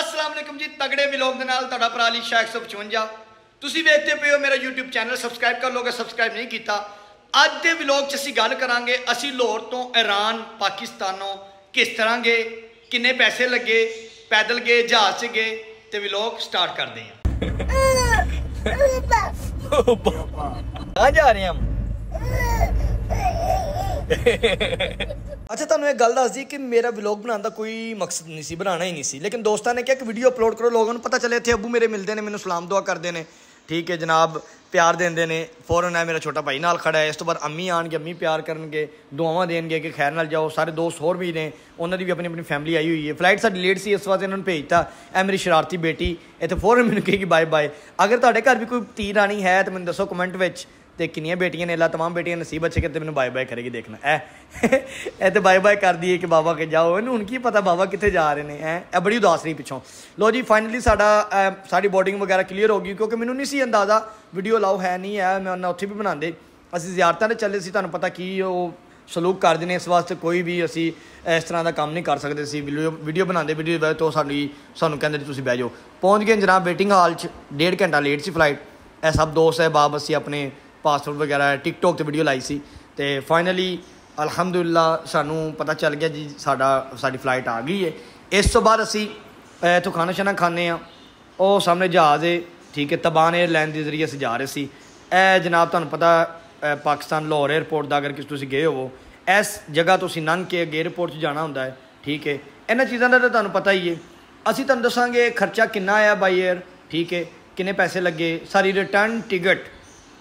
ਅਸਲਾਮ ਅਲੈਕਮ ਜੀ ਤਗੜੇ ਵਲੌਗ ਦੇ ਨਾਲ ਤੁਹਾਡਾ ਭਰਾ ਅਲੀ ਸ਼ੈਖ 155 ਤੁਸੀਂ ਵੇਖਦੇ ਪਏ ਹੋ ਮੇਰਾ YouTube ਚੈਨਲ ਸਬਸਕ੍ਰਾਈਬ ਕਰ ਲੋਗੇ ਸਬਸਕ੍ਰਾਈਬ ਨਹੀਂ ਕੀਤਾ ਅੱਜ ਦੇ ਵਲੌਗ 'ਚ ਅਸੀਂ ਗੱਲ ਕਰਾਂਗੇ ਅਸੀਂ ਲਾਹੌਰ ਤੋਂ ਈਰਾਨ ਪਾਕਿਸਤਾਨੋਂ ਕਿਸ ਤਰ੍ਹਾਂ ਗਏ ਕਿੰਨੇ ਪੈਸੇ ਲੱਗੇ ਪੈਦਲ ਗਏ ਜਹਾਜ਼ 'ਚ ਗਏ ਤੇ ਵਲੌਗ ਸਟਾਰਟ ਕਰਦੇ ਹਾਂ ਆ ਜਾ ਰਹੇ ਹਾਂ ਅੱਛਾ ਤੁਹਾਨੂੰ ਇੱਕ ਗੱਲ ਦੱਸਦੀ ਕਿ ਮੇਰਾ ਵਲੌਗ ਬਣਾਉਣ ਦਾ ਕੋਈ ਮਕਸਦ ਨਹੀਂ ਸੀ ਬਣਾਉਣਾ ਹੀ ਨਹੀਂ ਸੀ ਲੇਕਿਨ ਦੋਸਤਾਂ ਨੇ ਕਿਹਾ ਕਿ ਵੀਡੀਓ ਅਪਲੋਡ ਕਰੋ ਲੋਕਾਂ ਨੂੰ ਪਤਾ ਚੱਲੇ ਇੱਥੇ ਅੱਬੂ ਮੇਰੇ ਮਿਲਦੇ ਨੇ ਮੈਨੂੰ ਸਲਾਮ ਦੁਆ ਕਰਦੇ ਨੇ ਠੀਕ ਹੈ ਜਨਾਬ ਪਿਆਰ ਦਿੰਦੇ ਨੇ ਫੌਰਨ ਹੈ ਮੇਰਾ ਛੋਟਾ ਭਾਈ ਨਾਲ ਖੜਾ ਹੈ ਇਸ ਤੋਂ ਬਾਅਦ ਅੰਮੀ ਆਣਗੇ ਅੰਮੀ ਪਿਆਰ ਕਰਨਗੇ ਦੁਆਵਾਂ ਦੇਣਗੇ ਕਿ ਖੈਰ ਨਾਲ ਜਾਓ ਸਾਰੇ ਦੋਸਤ ਹੋਰ ਵੀ ਨੇ ਉਹਨਾਂ ਦੀ ਵੀ ਆਪਣੀ ਆਪਣੀ ਫੈਮਿਲੀ ਆਈ ਹੋਈ ਹੈ ਫਲਾਈਟ ਸਾਡੀ ਲੇਟ ਸੀ ਇਸ ਵਾਸਤੇ ਇਹਨਾਂ ਨੂੰ ਭੇਜਤਾ ਐ ਮੇਰੀ ਸ਼ਰਾਰਤੀ ਬੇਟੀ ਇੱਥੇ ਫੌਰਨ ਮੈਨੂੰ ਕਹੇਗੀ ਬਾਏ ਬਾਏ ਅਗਰ ਤੁਹਾਡੇ ਘਰ ਵੀ ਕੋਈ ਧੀ ਰਾਣੀ ਹੈ ਤਾਂ ਮੈਨੂੰ ਦੱਸੋ ਕਮੈਂਟ ਵਿੱਚ ਤੇ ਕਿੰਨੀਆਂ ਬੇਟੀਆਂ ਨੇ ਅੱਲਾ तमाम ਬੇਟੀਆਂ ਨਸੀਬ ਅੱਛੇ ਕਿਤੇ ਮੈਨੂੰ ਬਾਏ ਬਾਏ ਕਰੇਗੀ ਦੇਖਣਾ ਐ ਐ ਤੇ ਬਾਏ ਬਾਏ ਕਰਦੀ ਏ ਕਿ ਬਾਬਾ ਕੇ ਜਾਓ ਇਹਨੂੰ ਹੁਣ ਕੀ ਪਤਾ ਬਾਬਾ ਕਿੱਥੇ ਜਾ ਰਹੇ ਨੇ ਐ ਐ ਬੜੀ ਉਦਾਸ ਰਹੀ ਪਿੱਛੋਂ ਲੋ ਜੀ ਫਾਈਨਲੀ ਸਾਡਾ ਸਾਡੀ ਬੋਰਡਿੰਗ ਵਗੈਰਾ ਕਲੀਅਰ ਹੋ ਗਈ ਕਿਉਂਕਿ ਮੈਨੂੰ ਨਹੀਂ ਸੀ ਅੰਦਾਜ਼ਾ ਵੀਡੀਓ ਲਾਓ ਹੈ ਨਹੀਂ ਐ ਮੈਂ ਉਹਨਾਂ ਉੱਥੇ ਵੀ ਬਣਾਉਂਦੇ ਅਸੀਂ ਜ਼ਿਆਰਤਾਂ ਤੇ ਚੱਲੇ ਸੀ ਤੁਹਾਨੂੰ ਪਤਾ ਕੀ ਉਹ ਸਲੂਕ ਕਰਦੇ ਨੇ ਇਸ ਵਾਸਤੇ ਕੋਈ ਵੀ ਅਸੀਂ ਇਸ ਤਰ੍ਹਾਂ ਦਾ ਕੰਮ ਨਹੀਂ ਕਰ ਸਕਦੇ ਸੀ ਵੀਡੀਓ ਬਣਾਉਂਦੇ ਵੀਡੀਓ ਬਾਅਦ ਤੋਂ ਸਾਡੀ ਸਾਨੂੰ ਕਹਿੰਦੇ ਤੁਸੀਂ ਬਹਿ ਜਾਓ ਪਹੁੰਚ ਗਏ ਜਨਾਬ ਵੇਟਿੰਗ ਹਾਲ 'ਚ ਡੇਢ ਘੰਟਾ ਲੇਟ ਸੀ ਫਲਾਈਟ ਇਹ ਸਭ ਦੋਸਤ ਹੈ ਬਾਬ ਅਸੀਂ ਆਪਣੇ ਪਾਸਵਰਡ ਵਗੈਰਾ ਟਿਕਟੋਕ ਤੇ ਵੀਡੀਓ ਲਾਈ ਸੀ ਤੇ ਫਾਈਨਲੀ ਅਲਹਮਦੁਲਿਲਾ ਸਾਨੂੰ ਪਤਾ ਚੱਲ ਗਿਆ ਜੀ ਸਾਡਾ ਸਾਡੀ ਫਲਾਈਟ ਆ ਗਈ ਹੈ ਇਸ ਤੋਂ ਬਾਅਦ ਅਸੀਂ ਇਥੋਂ ਖਾਣਾ ਸ਼ਾਨਾ ਖਾਣੇ ਆ ਉਹ ਸਾਹਮਣੇ ਜਹਾਜ਼ ਹੈ ਠੀਕ ਹੈ ਤਬਾਨ 에ਅਰਲਾਈਨ ਦੇ ਜ਼ਰੀਏ ਅਸੀਂ ਜਾ ਰਹੇ ਸੀ ਇਹ ਜਨਾਬ ਤੁਹਾਨੂੰ ਪਤਾ ਪਾਕਿਸਤਾਨ ਲਾਹੌਰ 에ਅਰਪੋਰਟ ਦਾ ਅਗਰ ਕਿਸ ਤੁਸੀਂ ਗਏ ਹੋਵੋ ਇਸ ਜਗ੍ਹਾ ਤੁਸੀਂ ਨੰਨ ਕੇ ਅਗੇ 에ਅਰਪੋਰਟ 'ਚ ਜਾਣਾ ਹੁੰਦਾ ਹੈ ਠੀਕ ਹੈ ਇਹਨਾਂ ਚੀਜ਼ਾਂ ਦਾ ਤਾਂ ਤੁਹਾਨੂੰ ਪਤਾ ਹੀ ਹੈ ਅਸੀਂ ਤੁਹਾਨੂੰ ਦੱਸਾਂਗੇ ਖਰਚਾ ਕਿੰਨਾ ਆਇਆ ਬਾਈ 에ਅਰ ਠੀਕ ਹੈ ਕਿੰਨੇ ਪੈਸੇ ਲੱਗੇ ਸਾਰੀ ਰਿਟਰਨ ਟਿਕਟ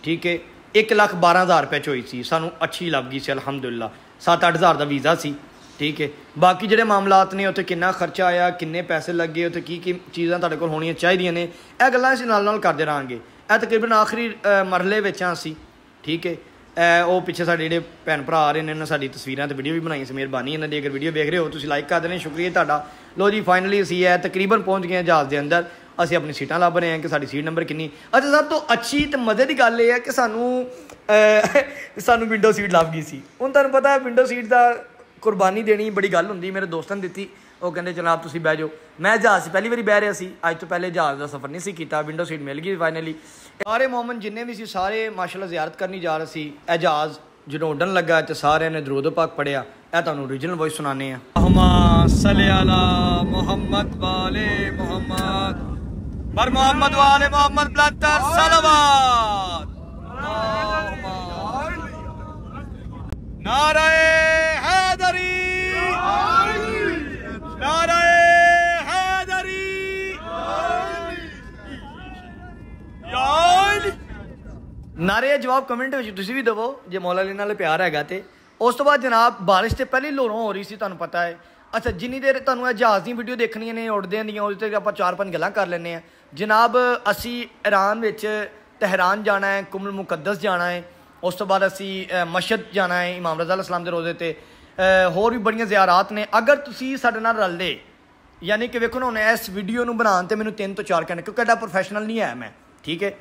ਠੀਕ ਹੈ 1 ਲੱਖ 12000 ਰੁਪਏ ਚ ਹੋਈ ਸੀ ਸਾਨੂੰ ਅੱਛੀ ਲੱਗ ਗਈ ਸੀ ਅਲਹਮਦੁਲਿਲਾ 7-8000 ਦਾ ਵੀਜ਼ਾ ਸੀ ਠੀਕ ਹੈ ਬਾਕੀ ਜਿਹੜੇ ਮਾਮਲਾਤ ਨੇ ਉੱਥੇ ਕਿੰਨਾ ਖਰਚਾ ਆਇਆ ਕਿੰਨੇ ਪੈਸੇ ਲੱਗੇ ਉੱਥੇ ਕੀ ਕੀ ਚੀਜ਼ਾਂ ਤੁਹਾਡੇ ਕੋਲ ਹੋਣੀਆਂ ਚਾਹੀਦੀਆਂ ਨੇ ਇਹ ਗੱਲਾਂ ਅਸੀਂ ਨਾਲ ਨਾਲ ਕਰਦੇ ਰਾਂਗੇ ਇਹ ਤਕਰੀਬਨ ਆਖਰੀ ਮਰਲੇ ਵਿੱਚ ਆ ਸੀ ਠੀਕ ਹੈ ਉਹ ਪਿੱਛੇ ਸਾਡੇ ਜਿਹੜੇ ਭੈਣ ਭਰਾ ਆ ਰਹੇ ਨੇ ਇਹਨਾਂ ਸਾਡੀ ਤਸਵੀਰਾਂ ਤੇ ਵੀਡੀਓ ਵੀ ਬਣਾਈ ਸੀ ਮਿਹਰਬਾਨੀ ਇਹਨਾਂ ਦੀ ਅਗਰ ਵੀਡੀਓ ਵੇਖ ਰਹੇ ਹੋ ਤੁਸੀਂ ਲਾਈਕ ਕਰ ਦੇਣਾ ਸ਼ੁਕਰੀਆ ਤੁਹਾਡਾ ਲੋ ਜੀ ਫਾਈਨਲੀ ਅਸੀਂ ਇਹ ਤਕਰੀਬਨ ਪਹੁੰਚ ਗਏ ਜਹਾਜ਼ ਦੇ ਅੰਦਰ ਅਸੀਂ ਆਪਣੀ ਸੀਟਾਂ ਲੱਭ ਰਹੇ ਹਾਂ ਕਿ ਸਾਡੀ ਸੀਟ ਨੰਬਰ ਕਿੰਨੀ ਅੱਛਾ ਸਭ ਤੋਂ ਅੱਛੀ ਤੇ ਮਜ਼ੇ ਦੀ ਗੱਲ ਇਹ ਹੈ ਕਿ ਸਾਨੂੰ ਸਾਨੂੰ ਵਿੰਡੋ ਸੀਟ ਲੱਭ ਗਈ ਸੀ ਹੁਣ ਤੁਹਾਨੂੰ ਪਤਾ ਵਿੰਡੋ ਸੀਟ ਦਾ ਕੁਰਬਾਨੀ ਦੇਣੀ ਬੜੀ ਗੱਲ ਹੁੰਦੀ ਮੇਰੇ ਦੋਸਤਾਂ ਨੇ ਦਿੱਤੀ ਉਹ ਕਹਿੰਦੇ ਜਨਾਬ ਤੁਸੀਂ ਬਹਿ ਜਾਓ ਮੈਂ ਜਹਾਜ਼ ਪਹਿਲੀ ਵਾਰੀ ਬਹਿ ਰਿਹਾ ਸੀ ਅੱਜ ਤੋਂ ਪਹਿਲੇ ਜਹਾਜ਼ ਦਾ ਸਫ਼ਰ ਨਹੀਂ ਸੀ ਕੀਤਾ ਵਿੰਡੋ ਸੀਟ ਮਿਲ ਗਈ ਫਾਈਨਲੀ ਸਾਰੇ ਮੂਮਨ ਜਿੰਨੇ ਵੀ ਸੀ ਸਾਰੇ ਮਾਸ਼ਾਅੱਲਾ ਜ਼ਿਆਰਤ ਕਰਨੀ ਜਾ ਰਹੇ ਸੀ ਇਹ ਜਹਾਜ਼ ਜਦੋਂ ਉੱਡਣ ਲੱਗਾ ਤੇ ਸਾਰਿਆਂ ਨੇ ਦਰੂਦ ਪਾਕ ਪੜਿਆ ਇਹ ਤੁਹਾਨੂੰ origignal voice ਸੁਣਾਣੇ ਆ ਅਹਮਾ ਸੱਲੇ ਅਲਾ ਮੁਹੰਮਦ ਵਾਲੇ ਮੁਹੰਮਦ ਪਰ ਮੁਹੰਮਦ ਵਾਲੇ ਮੁਹੰਮਦ ਬਲੱਤਰ ਸਲਵਾਤ سلوات نعره حیدری نعره حیدری ਨਾਰੇ ਜਵਾਬ ਕਮੈਂਟ ਵਿੱਚ ਤੁਸੀਂ ਵੀ ਦਿਵੋ ਜੇ ਮੌਲਾ ਲਈ ਨਾਲ ਪਿਆਰ ਹੈਗਾ ਤੇ ਉਸ ਤੋਂ ਬਾਅਦ ਜਨਾਬ ਬਾਰਿਸ਼ ਤੇ ਪਹਿਲੀ ਲੋਰੋਂ ਹੋ ਰਹੀ ਸੀ ਤੁਹਾਨੂੰ ਪਤਾ ਹੈ ਅੱਛਾ ਜਿੰਨੀ ਦੇਰ ਤੁਹਾਨੂੰ ਇਹ ਜਹਾਜ਼ ਦੀ ਵੀਡੀਓ ਦੇਖਣੀਆਂ ਨੇ ਆਂ ਦੀਆਂ ਉਹਦੇ ਤੇ ਆਪਾਂ ਚਾਰ ਪੰਜ ਗੱਲਾਂ ਕਰ ਲੈਣੇ ਆ ਜਨਾਬ ਅਸੀਂ ਇਰਾਨ ਵਿੱਚ ਤਹਿਰਾਨ ਜਾਣਾ ਹੈ ਕੁਮਲ ਮੁਕੱਦਸ ਜਾਣਾ ਹੈ ਉਸ ਤੋਂ ਬਾਅਦ ਅਸੀਂ ਮਸ਼ਹਦ ਜਾਣਾ ਹੈ ਇਮਾਮ ਰਜ਼ਾ ਸਲਾਮ ਦੇ ਰੋਜ਼ੇ ਤੇ ਹੋਰ ਵੀ ਬੜੀਆਂ ਜ਼ਿਆਰਤ ਨੇ ਅਗਰ ਤੁਸੀਂ ਸਾਡੇ ਨਾਲ ਰਲਦੇ ਯਾਨੀ ਕਿ ਵੇਖੋ ਨਾ ਹੁਣ ਇਸ ਵੀਡੀਓ ਨੂੰ ਬਣਾਉਣ ਤੇ ਮੈਨੂੰ 3 ਤੋਂ 4 ਘੰਟੇ ਕਿਉਂਕਿ ਐਡਾ ਪ੍ਰੋਫੈਸ਼ਨਲ ਨਹੀਂ ਆਇਆ ਮੈਂ ਠੀਕ ਹੈ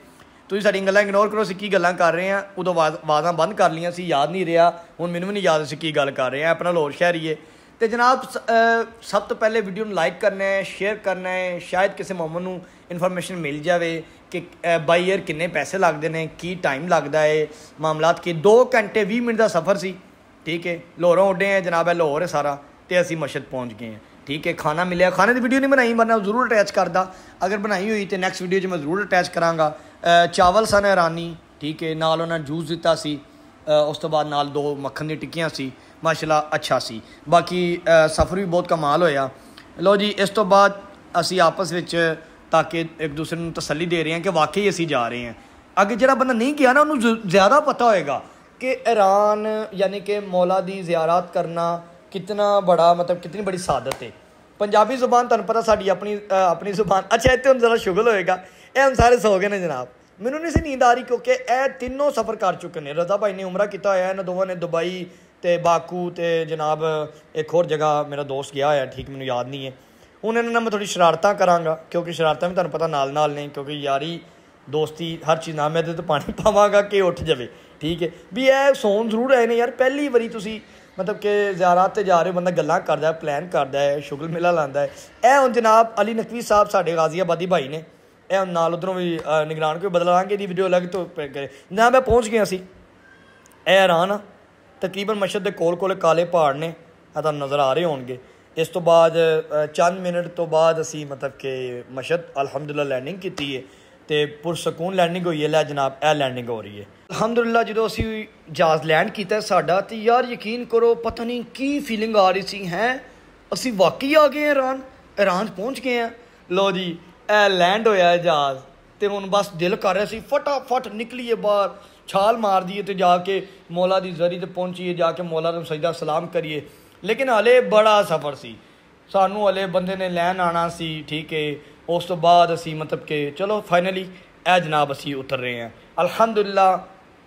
ਤੁਸੀਂ ਸਾਡੀ ਗੱਲਾਂ ਇਗਨੋਰ ਕਰੋ ਸੀ ਕੀ ਗੱਲਾਂ ਕਰ ਰਹੇ ਆ ਉਦੋਂ ਆਵਾਜ਼ਾਂ ਬੰਦ ਕਰ ਲੀਆਂ ਸੀ ਯਾਦ ਨਹੀਂ ਰਿਹਾ ਹੁਣ ਮੈਨੂੰ ਵੀ ਨਹੀਂ ਯਾਦ ਸੀ ਕੀ ਗੱਲ ਕਰ ਰਹੇ ਆ ਆਪਣਾ ਲੋਰ ਸ਼ਹਿਰੀਏ ਤੇ ਜਨਾਬ ਸਭ ਤੋਂ ਪਹਿਲੇ ਵੀਡੀਓ ਨੂੰ ਲਾਈਕ ਕਰਨਾ ਹੈ ਸ਼ੇਅਰ ਕਰਨਾ ਹੈ ਸ਼ਾਇਦ ਕਿਸੇ ਮੁਹੰਮਦ ਨੂੰ ਇਨਫੋਰਮੇਸ਼ਨ ਮਿਲ ਜਾਵੇ ਕਿ ਬਾਈਅਰ ਕਿੰਨੇ ਪੈਸੇ ਲੱਗਦੇ ਨੇ ਕੀ ਟਾਈਮ ਲੱਗਦਾ ਏ ਮਾਮਲਾਤ ਕਿ 2 ਘੰਟੇ 20 ਮਿੰਟ ਦਾ ਸਫ਼ਰ ਸੀ ਠੀਕ ਹੈ ਲਾਹੌਰੋਂ ਉੱਡੇ ਆ ਜਨਾਬ ਹੈ ਲਾਹੌਰ ਹੈ ਸਾਰਾ ਤੇ ਅਸੀਂ ਮਸ਼ਹਦ ਪਹੁੰਚ ਗਏ ਹਾਂ ਠੀਕ ਹੈ ਖਾਣਾ ਮਿਲਿਆ ਖਾਣੇ ਦੀ ਵੀਡੀਓ ਨਹੀਂ ਬਣਾਈ ਉਹ ਜ਼ਰੂਰ ਅਟੈਚ ਕਰਦਾ ਅਗਰ ਬਣਾਈ ਹੋਈ ਤੇ ਨੈਕਸਟ ਵੀਡੀਓ 'ਚ ਮੈਂ ਜ਼ਰੂਰ ਅਟੈਚ ਕਰਾਂਗਾ ਚਾਵਲ ਸਨ ਹੈਰਾਨੀ ਠੀਕ ਹੈ ਨਾਲ ਉਹਨਾਂ ਜੂਸ ਦਿੱਤਾ ਸੀ ਉਸ ਤੋਂ ਬਾਅਦ ਨਾਲ ਦੋ ਮੱਖਣ ਦੀ ਟਿੱਕੀਆਂ ਸੀ ਮਾਸ਼ਾਅੱਲਾ ਅੱਛਾ ਸੀ ਬਾਕੀ ਸਫ਼ਰ ਵੀ ਬਹੁਤ ਕਮਾਲ ਹੋਇਆ ਲੋ ਜੀ ਇਸ ਤੋਂ ਬਾਅਦ ਅਸੀਂ ਆਪਸ ਵਿੱਚ ताकि एक दूसरे को तसली दे रहे हैं कि वाकई असी जा रहे हैं अगर जरा ਬੰਦਾ नहीं ਗਿਆ ना उन्होंने ज्यादा पता होएगा कि ईरान यानी कि मौला की जियारात करना कितना बड़ा मतलब कितनी बड़ी सादत है पंजाबी जुबान तुम पता सा अपनी आ, अपनी जुबान अच्छा इतने हम जरा शुगल होएगा यह हम सारे सौ गए ने जनाब मैंने नहीं सी नींद आ रही क्योंकि यह तीनों सफ़र कर चुके हैं रजा भाई ने उमरा किया होया इन्होंने दोवों ने दुबई तो बाकू तो जनाब एक होर जगह मेरा दोस्त गया हो ठीक मैं याद नहीं है ਹੁਣ ਇਹਨਾਂ ਨਾਲ ਮੈਂ ਥੋੜੀ ਸ਼ਰਾਰਤਾਂ ਕਰਾਂਗਾ ਕਿਉਂਕਿ ਸ਼ਰਾਰਤਾਂ ਵੀ ਤੁਹਾਨੂੰ ਪਤਾ ਨਾਲ ਨਾਲ ਨੇ ਕਿਉਂਕਿ ਯਾਰੀ ਦੋਸਤੀ ਹਰ ਚੀਜ਼ ਨਾਲ ਮੈਂ ਤੇ ਪਾਣੀ ਪਾਵਾਂਗਾ ਕਿ ਉੱਠ ਜਾਵੇ ਠੀਕ ਹੈ ਵੀ ਇਹ ਸੌਣ ਜ਼ਰੂਰ ਆਏ ਨੇ ਯਾਰ ਪਹਿਲੀ ਵਾਰੀ ਤੁਸੀਂ ਮਤਲਬ ਕਿ ਜ਼ਿਆਰਾਤ ਤੇ ਜਾ ਰਹੇ ਬੰਦਾ ਗੱਲਾਂ ਕਰਦਾ ਪਲਾਨ ਕਰਦਾ ਹੈ ਸ਼ੁਗਲ ਮੇਲਾ ਲਾਂਦਾ ਹੈ ਇਹ ਹੁਣ ਜਨਾਬ ਅਲੀ ਨਕਵੀ ਸਾਹਿਬ ਸਾਡੇ ਗਾਜ਼ੀਆਬਾਦੀ ਭਾਈ ਨੇ ਇਹ ਨਾਲ ਉਧਰੋਂ ਵੀ ਨਿਗਰਾਨ ਕੋਈ ਬਦਲਾਂਗੇ ਦੀ ਵੀਡੀਓ ਅਲੱਗ ਤੋਂ ਕਰੇ ਨਾ ਮੈਂ ਪਹੁੰਚ ਗਿਆ ਸੀ ਇਹ ਹੈਰਾਨ ਤਕਰੀਬਨ ਮਸ਼ਹਦ ਦੇ ਕੋਲ ਕੋਲ ਕਾਲੇ ਪਹਾੜ ਨੇ ਇਹ ਤਾਂ ਨਜ਼ਰ ਆ ਰਹੇ ਹੋਣਗੇ इस तो बाद चंद मिनट तो बाद असी मतलब कि मशद अलहमदुल्ला लैंडिंग की है तो पुरसकून लैंडिंग हुई है लै जनाब ए लैंडिंग हो रही है अलहमदुल्ला जो असी जहाज लैंड किया साडा तो यार यकीन करो पता नहीं की फीलिंग आ रही सी हैं असी वाकई आ गए ईरान ईरान पहुँच गए हैं लो जी ए लैंड होया जहाज तो हूँ बस दिल कर रहा है फटाफट निकलीए बहर छाल मार दिए तो जाके मौला दरी तो पहुंचीए जाके मौला सजदा सलाम करिए ਲੇਕਿਨ ਹਲੇ ਬੜਾ ਸਫ਼ਰ ਸੀ ਸਾਨੂੰ ਹਲੇ ਬੰਦੇ ਨੇ ਲੈਣ ਆਣਾ ਸੀ ਠੀਕ ਹੈ ਉਸ ਤੋਂ ਬਾਅਦ ਅਸੀਂ ਮਤਲਬ ਕਿ ਚਲੋ ਫਾਈਨਲੀ ਐ ਜਨਾਬ ਅਸੀਂ ਉਤਰ ਰਹੇ ਹਾਂ ਅਲਹਮਦੁਲਿਲਾ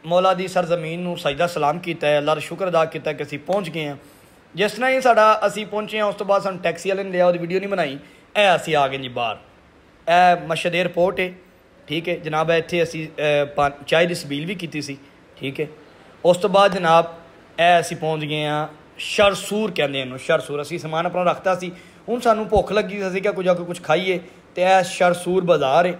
ਮੌਲਾ ਦੀ ਸਰਜ਼ਮੀਨ ਨੂੰ ਸਜਦਾ ਸਲਾਮ ਕੀਤਾ ਹੈ ਅੱਲਾ ਦਾ ਸ਼ੁਕਰ ਅਦਾ ਕੀਤਾ ਕਿ ਅਸੀਂ ਪਹੁੰਚ ਗਏ ਹਾਂ ਜਿਸ ਤਰ੍ਹਾਂ ਹੀ ਸਾਡਾ ਅਸੀਂ ਪਹੁੰਚੇ ਹਾਂ ਉਸ ਤੋਂ ਬਾਅਦ ਸਾਨੂੰ ਟੈਕਸੀ ਵਾਲੇ ਨੇ ਲਿਆ ਉਹਦੀ ਵੀਡੀਓ ਨਹੀਂ ਬਣਾਈ ਐ ਅਸੀਂ ਆ ਗਏ ਜੀ ਬਾਹਰ ਐ ਮਸ਼ਹਦ 에ਰਪੋਰਟ ਹੈ ਠੀਕ ਹੈ ਜਨਾਬ ਇੱਥੇ ਅਸੀਂ ਚਾਹ ਦੀ ਸਬੀਲ ਵੀ ਕੀਤੀ ਸੀ ਠੀਕ ਹੈ ਉਸ ਤੋਂ ਬਾਅਦ ਜਨਾਬ ਐ ਅਸੀਂ ਪਹੁੰਚ ਗਏ ਹਾਂ ਸ਼ਰਸੂਰ ਕਹਿੰਦੇ ਇਹਨੂੰ ਸ਼ਰਸੂਰ ਅਸੀਂ ਸਮਾਨ ਆਪਣਾ ਰੱਖਤਾ ਸੀ ਹੁਣ ਸਾਨੂੰ ਭੁੱਖ ਲੱਗੀ ਸੀ ਕਿ ਕੁਝ ਆ ਕੁਝ ਖਾਈਏ ਤੇ ਇਹ ਸ਼ਰਸੂਰ ਬਾਜ਼ਾਰ ਹੈ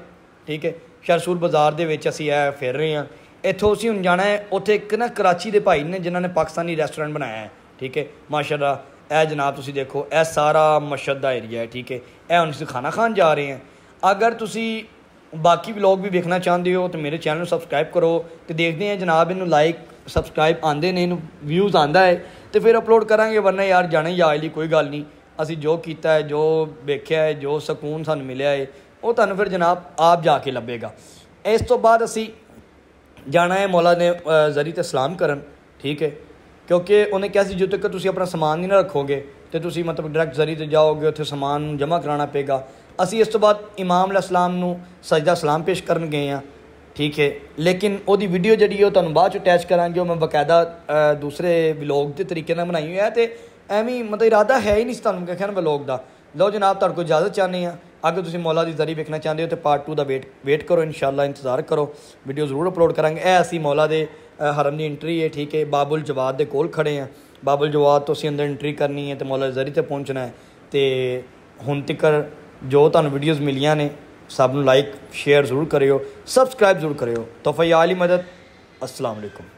ਠੀਕ ਹੈ ਸ਼ਰਸੂਰ ਬਾਜ਼ਾਰ ਦੇ ਵਿੱਚ ਅਸੀਂ ਇਹ ਫਿਰ ਰਹੇ ਹਾਂ ਇੱਥੋਂ ਅਸੀਂ ਹੁਣ ਜਾਣਾ ਹੈ ਉੱਥੇ ਇੱਕ ਨਾ ਕਰਾਚੀ ਦੇ ਭਾਈ ਨੇ ਜਿਨ੍ਹਾਂ ਨੇ ਪਾਕਿਸਤਾਨੀ ਰੈਸਟੋਰੈਂਟ ਬਣਾਇਆ ਹੈ ਠੀਕ ਹੈ ਮਾਸ਼ਾਅੱਲਾ ਇਹ ਜਨਾਬ ਤੁਸੀਂ ਦੇਖੋ ਇਹ ਸਾਰਾ ਮਸ਼ਹਦ ਦਾ ਏਰੀਆ ਹੈ ਠੀਕ ਹੈ ਇਹ ਹੁਣ ਅਸੀਂ ਖਾਣਾ ਖਾਣ ਜਾ ਰਹੇ ਹਾਂ ਅਗਰ ਤੁਸੀਂ ਬਾਕੀ ਵਲੌਗ ਵੀ ਵੇਖਣਾ ਚਾਹੁੰਦੇ ਹੋ ਤਾਂ ਮੇਰੇ ਚੈਨਲ ਨੂੰ ਸਬਸਕ੍ਰਾਈਬ ਕਰੋ ਤੇ ਦੇਖਦੇ ਹਾਂ ਜਨਾਬ ਇਹਨੂੰ ਲਾਈਕ ਸਬਸਕ੍ਰਾਈਬ ਆਂਦੇ ਨੇ ਇਹਨੂੰ ਵਿਊਜ਼ ਆਂਦਾ ਹੈ ਤੇ ਫਿਰ ਅਪਲੋਡ ਕਰਾਂਗੇ ਵਰਨਾ ਯਾਰ ਜਾਣੇ ਹੀ ਲਈ ਕੋਈ ਗੱਲ ਨਹੀਂ ਅਸੀਂ ਜੋ ਕੀਤਾ ਹੈ ਜੋ ਵੇਖਿਆ ਹੈ ਜੋ ਸਕੂਨ ਸਾਨੂੰ ਮਿਲਿਆ ਹੈ ਉਹ ਤੁਹਾਨੂੰ ਫਿਰ ਜਨਾਬ ਆਪ ਜਾ ਕੇ ਲੱਭੇਗਾ ਇਸ ਤੋਂ ਬਾਅਦ ਅਸੀਂ ਜਾਣਾ ਹੈ ਮੌਲਾ ਨੇ ਜ਼ਰੀ ਤੇ ਸਲਾਮ ਕਰਨ ਠੀਕ ਹੈ ਕਿਉਂਕਿ ਉਹਨੇ ਕਿਹਾ ਸੀ ਜਦ ਤੱਕ ਤੁਸੀਂ ਆਪਣਾ ਸਮਾਨ ਨਹੀਂ ਨਾ ਰੱਖੋਗੇ ਤੇ ਤੁਸੀਂ ਮਤਲਬ ਡਾਇਰੈਕਟ ਜ਼ਰੀ ਤੇ ਜਾਓਗੇ ਉੱਥੇ ਸਮਾਨ ਜਮ੍ਹਾਂ ਕਰਾਉਣਾ ਪਏਗਾ ਅਸੀਂ ਇਸ ਤੋਂ ਬਾਅਦ ਇਮਾਮ ਸਲਾਮ ਨੂੰ ਸਜਦਾ ਸਲਾਮ ਪੇਸ਼ ਕਰਨ ਗਏ ਆ ਠੀਕ ਹੈ ਲੇਕਿਨ ਉਹਦੀ ਵੀਡੀਓ ਜਿਹੜੀ ਉਹ ਤੁਹਾਨੂੰ ਬਾਅਦ ਚ ਅਟੈਚ ਕਰਾਂਗੇ ਉਹ ਮੈਂ ਬਕਾਇਦਾ ਦੂਸਰੇ ਵਲੌਗ ਦੇ ਤਰੀਕੇ ਨਾਲ ਬਣਾਈ ਹੋਈ ਹੈ ਤੇ ਐਵੇਂ ਮਤਲਬ ਇਰਾਦਾ ਹੈ ਹੀ ਨਹੀਂ ਤੁਹਾਨੂੰ ਕਹਿਣ ਵਲੌਗ ਦਾ ਲਓ ਜਨਾਬ ਤੁਹਾਡੇ ਕੋਲ ਇਜਾਜ਼ਤ ਚਾਹਨੀ ਆ ਅਗਰ ਤੁਸੀਂ ਮੌਲਾ ਦੀ ਜ਼ਰੀ ਵੇਖਣਾ ਚਾਹੁੰਦੇ ਹੋ ਤੇ ਪਾਰਟ 2 ਦਾ ਵੇਟ ਵੇਟ ਕਰੋ ਇਨਸ਼ਾਅੱਲਾ ਇੰਤਜ਼ਾਰ ਕਰੋ ਵੀਡੀਓ ਜ਼ਰੂਰ ਅਪਲੋਡ ਕਰਾਂਗੇ ਇਹ ਅਸੀਂ ਮੌਲਾ ਦੇ ਹਰਮ ਦੀ ਐਂਟਰੀ ਹੈ ਠੀਕ ਹੈ ਬਾਬੁਲ ਜਵਾਦ ਦੇ ਕੋਲ ਖੜੇ ਆ ਬਾਬੁਲ ਜਵਾਦ ਤੋਂ ਅਸੀਂ ਅੰਦਰ ਐਂਟਰੀ ਕਰਨੀ ਹੈ ਤੇ ਮੌਲਾ ਜ਼ਰੀ ਤੇ ਪਹੁੰਚਣਾ ਹੈ ਤੇ ਹੁਣ ਤੱਕ ਜੋ ਤੁਹਾਨੂੰ ਵੀਡੀਓਜ਼ ਮਿਲੀਆਂ ਨੇ ਸਭ ਨੂੰ ਲਾਈਕ ਸ਼ੇਅਰ ਜ਼ਰੂਰ ਕਰਿਓ ਸਬਸਕ੍ਰਾਈਬ ਜ਼ਰੂਰ ਕਰਿਓ ਤੋਫਈ ਆਲੀ ਮਦਦ ਅਸਲਾਮ ਅਲੈਕੁਮ